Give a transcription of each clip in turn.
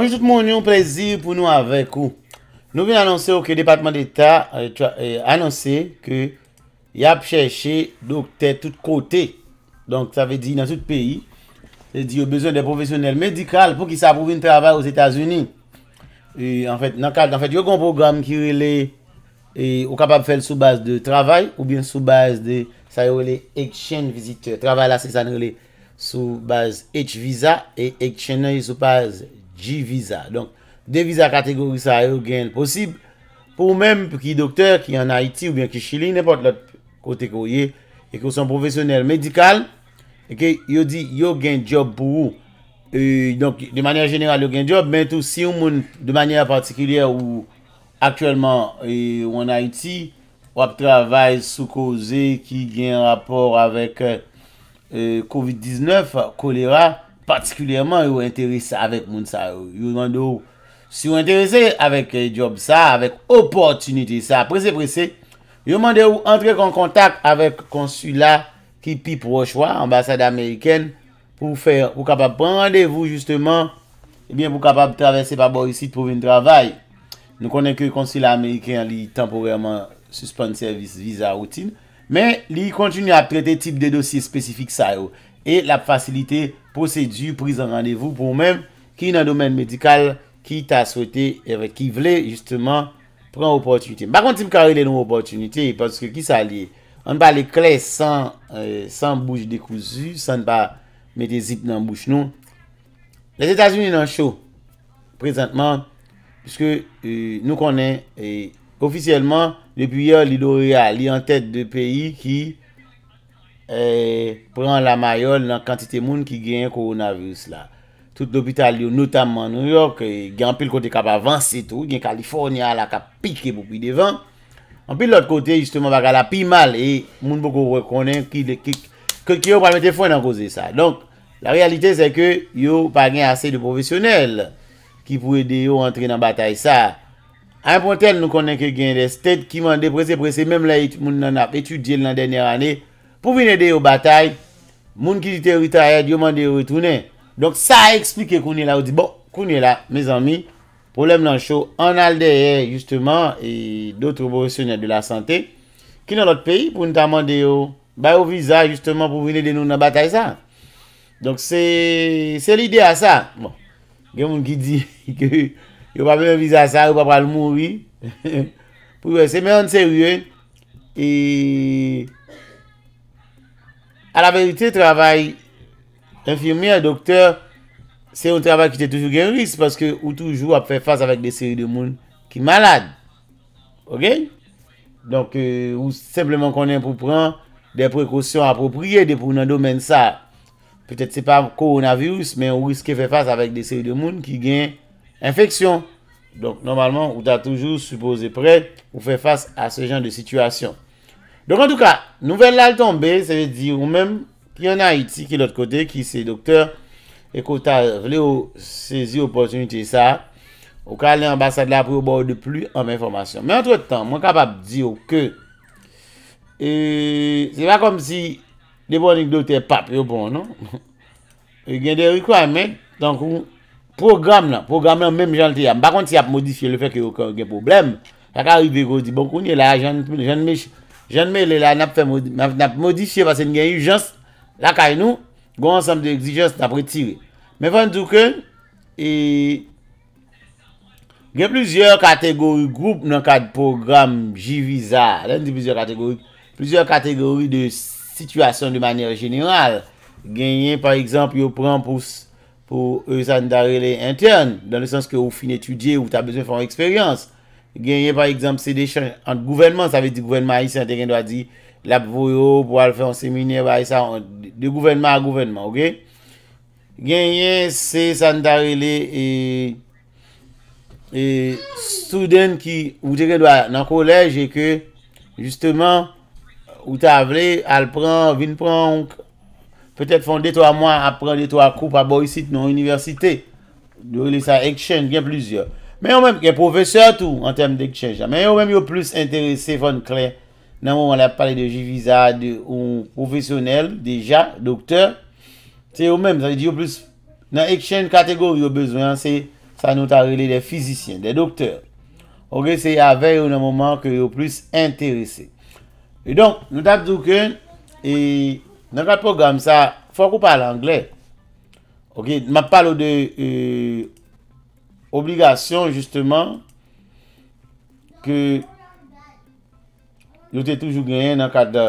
Bonjour tout le monde, un plaisir pour nous avec vous. Nous venons annoncer au département d'état euh, euh, annoncer que il y a pour chercher docteur tout côté. Donc, ça veut dire dans tout le pays. Il y a besoin de professionnels médicals pour qu'ils s'approuvent un travail aux Etats-Unis. En fait, il y a un grand programme qui est capable de faire sous base de travail ou bien sous base de exchange visiteur. Travail là, c'est ça, sous base H-Visa et exchange sous base divisa. Donk, devisa kategori sa yo gen posib pou mèm pou ki doktèr ki an Haiti ou bien ki Chile, nèpot lòt kote kouye, e kou son profesyonel medikal, e ke yo di yo gen job pou ou. E donk, de manère genèral yo gen job, mè tou si yon moun de manère partikilyè ou aktyèlman ou an Haiti, wap travay sou koze ki gen rapport avèk euh, COVID-19, kolèra, Partikulèrman yo interese avèk moun sa yo. Yo mande yo sou interese avèk eh, job sa, avèk opportunite sa. Presè presè, yo mande yo entrek an kontak avèk konsula ki pi prochwa, ambasade amèrikèn, pou fèr, pou kapab prendevou justèman, ebyen eh pou kapab travesse pa borisit pou ven travay. Nou konen ki konsula amèrikèn li temporeman suspensivis visa routine, men li kontinu a prete tip de dosye spesifik sa yo. E la fasilite posedu, priz an randevou pou mèm ki nan domen medikal ki ta souwete, ki vle justement pren opotunite. Bakon ti mkare le nou opotunite, paske ki sa li, an pa le kle san bouj dekouzu, san pa mette zip nan bouj nou. Les Etats-Unis nan chou, prezentman, piskè nou konen, e ofisyelman, depi yo, li do rea, li an tèt de peyi ki, Eh, Pren la mayol nan kantite moun ki gen coronavirus la Tout l'opital yo, notamman New York eh, Gen anpil kote kap avans etou Gen Kalifornia la kap pike pou pi devan Anpil l'ot kote, justement, baka la pi mal E moun poko rekonen ki yo pa mette fwen nan koze sa Donk, la realite se ke yo pa gen ase de profesyonel Ki pou ede yo rentre nan batay sa Anpon tel nou konen ki gen de sted ki man deprese-prese Mèm la yi moun nan ap etudye nan denye ane pou vine de yo batay, moun ki di te wita yed, yo man de yo retounen. Donk sa a eksplike kounen la ou di, bon, kounen la, me zanmi, pou lem lan chou, an al de ye, justeman, e doutro vòsounen de la santè, ki nan lot peyi, pou nou ta man de yo, bay ou viza, justeman, pou vine de nou nan batay sa. Donk se, se l'ide a sa, bon, gen moun ki di, ki yo pa vè viza sa, yo pa pral moun, oui, pou vè se, men an se wye, eee, A la verite, travay enfirmer, doktor, se yon travay ki te toujou gen ris, paske ou toujou ap fè faz avèk de seri de moun ki malade. Ok? Donk, euh, ou sepleman konen pou pran de prekosyon apopriye de pou nan domen sa. Petète se pa koronavirus, men ou riske fè faz avèk de seri de moun ki gen infeksyon. Donk, normalman, ou ta toujou supose pre, ou fè faz a se jan de situasyon. Donk an tou ka, nouvel lal tombe se ve di ou menm ki an Haiti ki l ot kote ki se doktor e kota vle ou sezi opotunite sa ou ka le ambasade la pre ou ba ou de pli an men formasyon. Men an tou tan, mwen kapap di ou ke, se va kom si debo an ik doter pape ou bon non, e gen de rekwa men, donk ou program la, program la ou menm jan te yam, bakon ti ap modifiye le fe ke ou gen problem, ta ka yu ve go di bonk ou nye la jan meche. Janme lè la nap modifye pasen gen yon jans lakay nou, gwen ansanm de yon jans nap retire. Men fan touke, gen plouzyor kategori group nan kad program J-Visa. Den di plouzyor kategori de situasyon de maner genyral. Genyen par eksemp yo pran pou e san dare le intern. Dan le sens ke ou fin etudye ou ta bezwen fwen eksperyans. Genyen par ekzamp se de chan entre gouvenman sa ve di gouvenman a isi an te gen do a di la pou yo pou al fe an seminer ba e sa de gouvenman a gouvenman. Genyen se san ta rele e studen ki ou te gen do a nan kolej e ke justeman ou ta avle al pran vin pran ou petet fon de to a mwa ap pran de to a koup a bo y sit nou an universite do rele sa ek chan gen plizye. Mè yon mèm yon profeseur tou an teme dek chenja. Mè yon mèm yon plus interese von kre nan mou an ap pale de jiviza ou profesyonel, deja, dokteur. Se yon mèm, sa yon plus nan ek chenj kategori yon bezwen se sa nou ta rele de fizisyen, de dokteur. Ok, se yon avey yon nan mouman ke yon plus interese. E donk, nou tap zouken e nan kat program sa fokou pale angle. Ok, mè palo de eee Obligasyon jisteman ke yote toujou genyen nan kade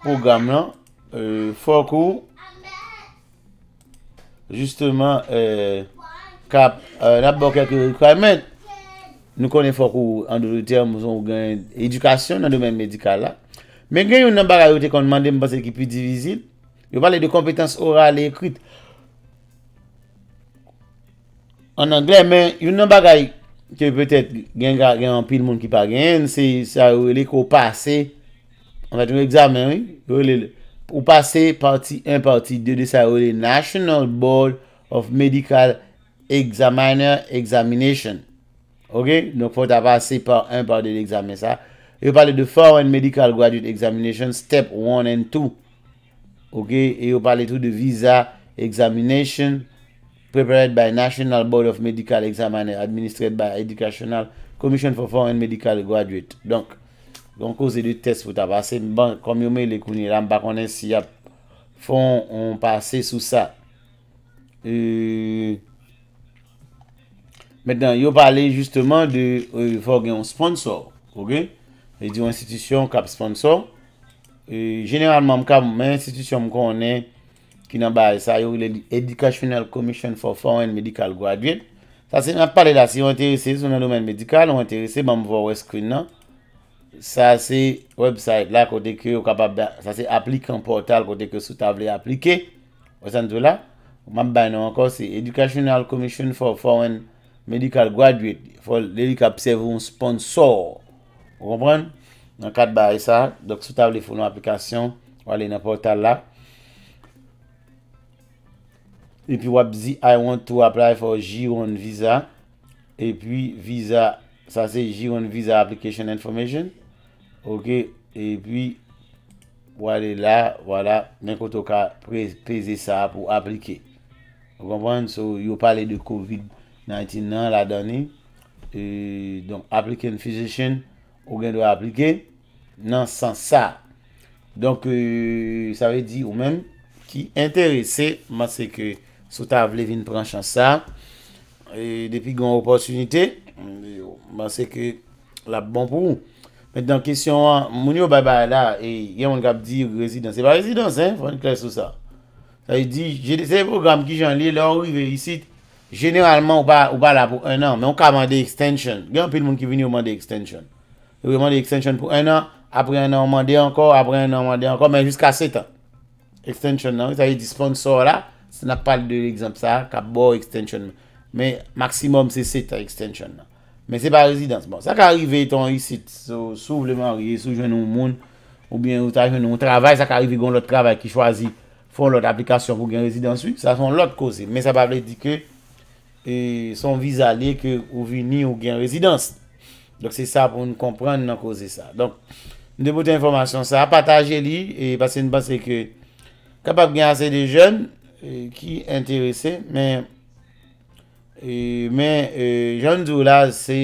program nan fokou jisteman kap nan boke ke rekwamen nou konen fokou an do de term mou son genyen edukasyon nan domen medikal la men genyon nan bagayote kon mandem bas ekipi divizil yo pale de kompetans oral ekwit An angle, men, yon nan bagay ke peutet gen gen an pil moun ki pa gen, se sa ou ele ko pase, an va tou examen, ou pase parti, en parti, de de sa ou ele National Board of Medical Examiner Examination, ok, nou fote avase par en par de l'examen sa, yo pale de Foreign Medical Graduate Examination, step 1 and 2, ok, yo pale tou de Visa Examination, ok, Prepared by National Board of Medical Examiner. Administrated by Educational Commission for Foreign Medical Graduates. Donk, donk ou se de test foute avase. Mban, kom yo me le kouni ram bako nen si ap fon an pase sou sa. Euh, Medan, yo pale justeman de euh, fogue yon sponsor, ok? E di yon institisyon kap sponsor. Genelman mka mwen institisyon mko ane, Pi nan ba e sa yo, yon e edikasyonel komisyon fò foren medical graduate. Sa se nan pale la, se yon enterese, yon nan lomen medikal, yon enterese, mwam vò wè skrin nan. Sa se website la, kote kwe yo kapab, sa se aplik an portal kote kwe sou table aplike. Wè san do la, mwam bay nan ankor se edikasyonel komisyon fò foren medical graduate. Fò lè li kapsev yon sponsor. Wè mwen, nan kat ba e sa, sou table fò nou aplikasyon, wale nan portal la. E pi wap zi, I want to apply for G1 visa. E pi visa, sa se G1 visa application information. Ok, e pi, wale la, wale la, nan koto ka preze sa pou aplike. Konpon, so yo pale de COVID-19 nan la dani. E, donk, applicant physician, ou gen do aplike, nan san sa. Donk, sa euh, ve di ou men, ki enterese, ma se ke... Sou ta vlevin pran chans sa. E depi gwen oposunite, man se ke la bon pou ou. Mwen dan kesyon an, moun yo bay bay la, e gen moun kap di residans. Se ba residans, foun kles sou sa. Se di, se program ki jan li, lor ou yi verisit, generalman ou ba la pou 1 an, men ou ka mande extension. Gen moun pi moun ki vini ou mande extension. Ou yi mande extension pou 1 an, apre 1 an, mande anko, apre 1 an, mande anko, men jiska 7 an. Extension nan, se di sponsor la, na pal de l'exemple sa, ka bo extension me, maksimum se se ta extension me, se pa rezidans bon, sa ka arrive ton isit sou vleman rye, sou jenou moun ou bien ou ta jenou moun travay, sa ka arrive gon lot travay ki chwazi, fon lot aplikasyon pou gen rezidans yu, sa fon lot koze me, sa pa ple di ke e, son vizale ke ou vini ou gen rezidans, lak se sa pou nou kompran nou na koze sa, donk nou de pote informasyon sa, pataje li e passe nou pase ke kapap gen ase de jenou E, ki entere se, men, e, men, e, joun zou la, se,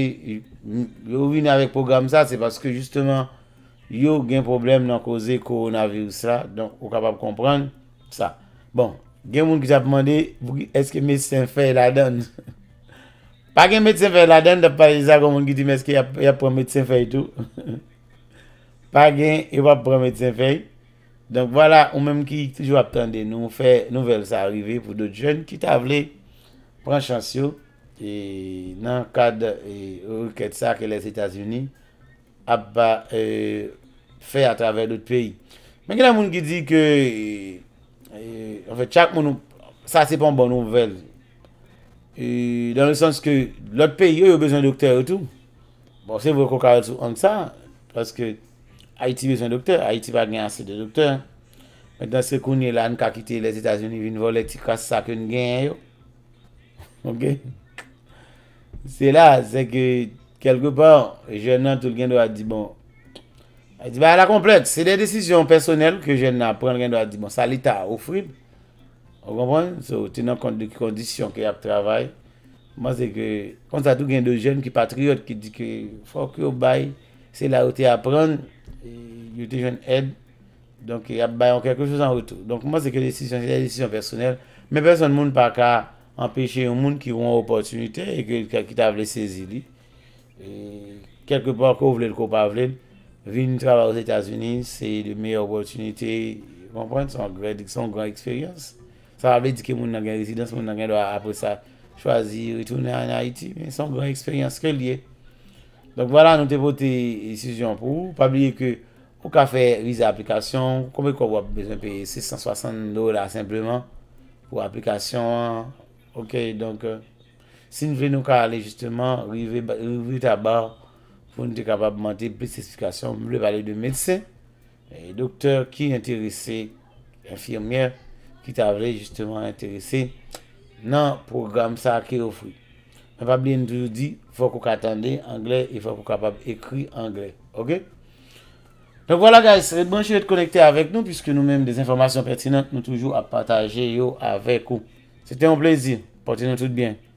yo vin avèk program sa, se baske justeman, yo gen problem nan koze koronavirous sa, don, ou kapab kompran, sa. Bon, gen moun ki sa pwande, eske mesen fèy la dan? Pa gen mesen fèy la dan, da pa yon zagon moun ki di, meske ya pou mètsen fèy tou? Pa gen, yo pa pou mètsen fèy? Donk wala, ou menm ki toujou ap tende nou, fè nouvel sa arrive pou dout jen, ki tavle, pran chansyo, nan kad, ou kèd sa ke les Etats-Unis, ap pa fè a travèl dout peyi. Men gen a moun ki di ke, an euh, fè tchak moun, sa se pon bon nouvel. E, dan le sens ke, lout peyi yo yo bezon doktèr ou tou. Bon, se vò kou karel sou an sa, paske, Ha iti ve son doktor, ha iti va gen anse de doktor. Mwen dan se konye lan ka kite les Etasyoni vin vol eti kwa sa ke n gen yo. Ok. Se la, se ke kelko pa, jen nan tout gen do bon, a di bon. Ha di ba la komplet, se de desisyon personel ke jen nan apren gen do a di bon. Sa li ta ofrib. Ou kompon, so tenan kondi kondisyon ki ap travay. Man se ke, konta tout gen do jen ki patriot ki di ki, fok yo bay, se la ou te aprenn. E, Yote joun ed, donk bayan kèl kechouz an wotou. Donk mwazè kèl desisyon jèl, desisyon personel. Men person moun pa ka empèchè yon moun ki woun opotunite e kèl kèl kèl kèl kèl table se zili. Kèlke pò akò wèlèl ko pavlèl, vin trabèl wèl Etasouni, se yèl mèy opotunite, yon prènd son grèdik, son grèdik, son grèdik, son grèdik. Sa vèdikè moun nagèn residans, moun nagèn do apresa chwazi, ritounè an Haiti, son grèdik, son grèdik Donk wala nou te pote disisyon pou, pabliye ke pou ka fe vize aplikasyon, kome kon wap bezon pe 660 dola simpleman pou aplikasyon an. Ok, donk, euh, si nou ve nou ka ale justyman, vive taba pou nou te kapab mante pe s'esplikasyon mou lev ale de medse, dokteur ki enterese, enfirmyer ki tabe justyman enterese nan program sa ake ofri. An pa bli endri di, fokou katande. Angle, fokou kapab ekri angle. Ok? Donc, wala guys. Seri bon chou ete konekte avek nou. Piske nou menm de zanformasyon pertinente. Nou toujou apataje yo avek ou. Sete yon plezi. Potenon tout bien.